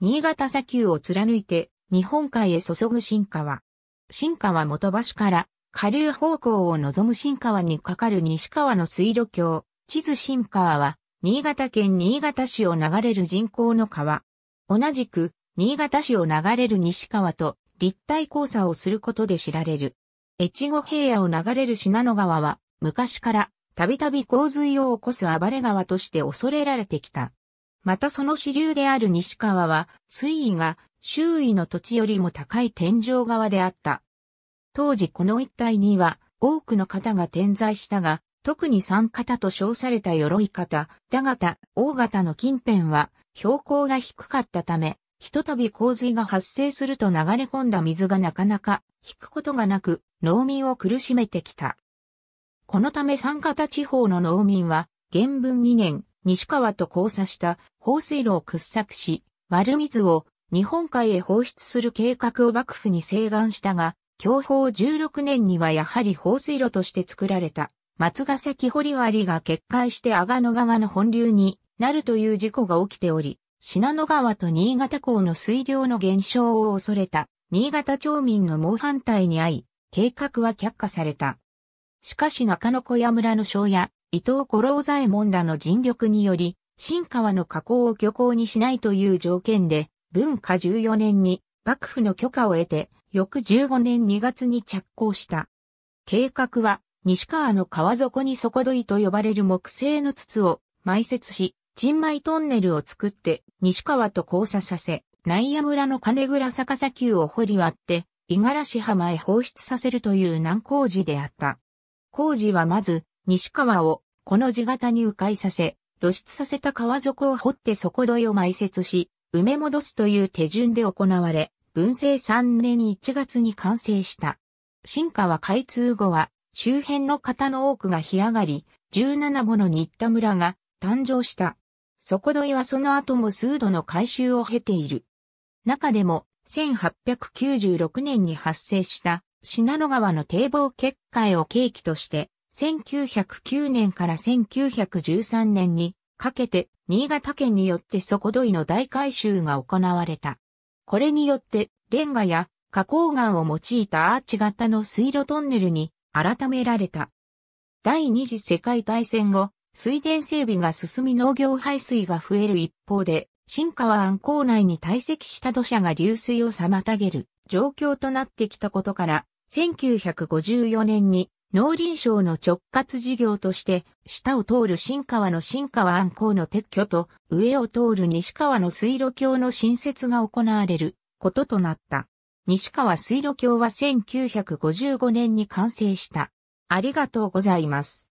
新潟砂丘を貫いて日本海へ注ぐ新川。新川元橋から下流方向を望む新川にかかる西川の水路橋、地図新川は、新潟県新潟市を流れる人工の川。同じく、新潟市を流れる西川と立体交差をすることで知られる。越後平野を流れる信濃川は、昔からたびたび洪水を起こす暴れ川として恐れられてきた。またその支流である西川は、水位が周囲の土地よりも高い天井側であった。当時この一帯には多くの方が点在したが、特に三方と称された鎧方、田方、大方の近辺は標高が低かったため、ひとたび洪水が発生すると流れ込んだ水がなかなか引くことがなく、農民を苦しめてきた。このため三方地方の農民は、原文2年、西川と交差した放水路を掘削し、丸水を日本海へ放出する計画を幕府に請願したが、享保16年にはやはり放水路として作られた松ヶ崎堀割が決壊して阿賀野川の本流になるという事故が起きており、信濃川と新潟港の水量の減少を恐れた新潟町民の猛反対に遭い、計画は却下された。しかし中野小屋村の庄屋、伊藤五郎左衛門らの尽力により、新川の河口を漁港にしないという条件で、文化14年に幕府の許可を得て、翌15年2月に着工した。計画は、西川の川底に底土井と呼ばれる木製の筒を埋設し、人米トンネルを作って西川と交差させ、内野村の金倉坂砂丘を掘り割って、五十嵐浜へ放出させるという難工事であった。工事はまず、西川をこの地形に迂回させ、露出させた川底を掘って底土を埋設し、埋め戻すという手順で行われ、文政3年1月に完成した。新川開通後は、周辺の方の多くが干上がり、17もの新田村が誕生した。底土はその後も数度の改修を経ている。中でも、1896年に発生した、信濃川の堤防決壊を契機として、1909年から1913年にかけて新潟県によって底土井の大改修が行われた。これによってレンガや花崗岩を用いたアーチ型の水路トンネルに改められた。第二次世界大戦後、水田整備が進み農業排水が増える一方で、新川湾港内に堆積した土砂が流水を妨げる状況となってきたことから、1954年に農林省の直轄事業として、下を通る新川の新川暗港の撤去と、上を通る西川の水路橋の新設が行われることとなった。西川水路橋は1955年に完成した。ありがとうございます。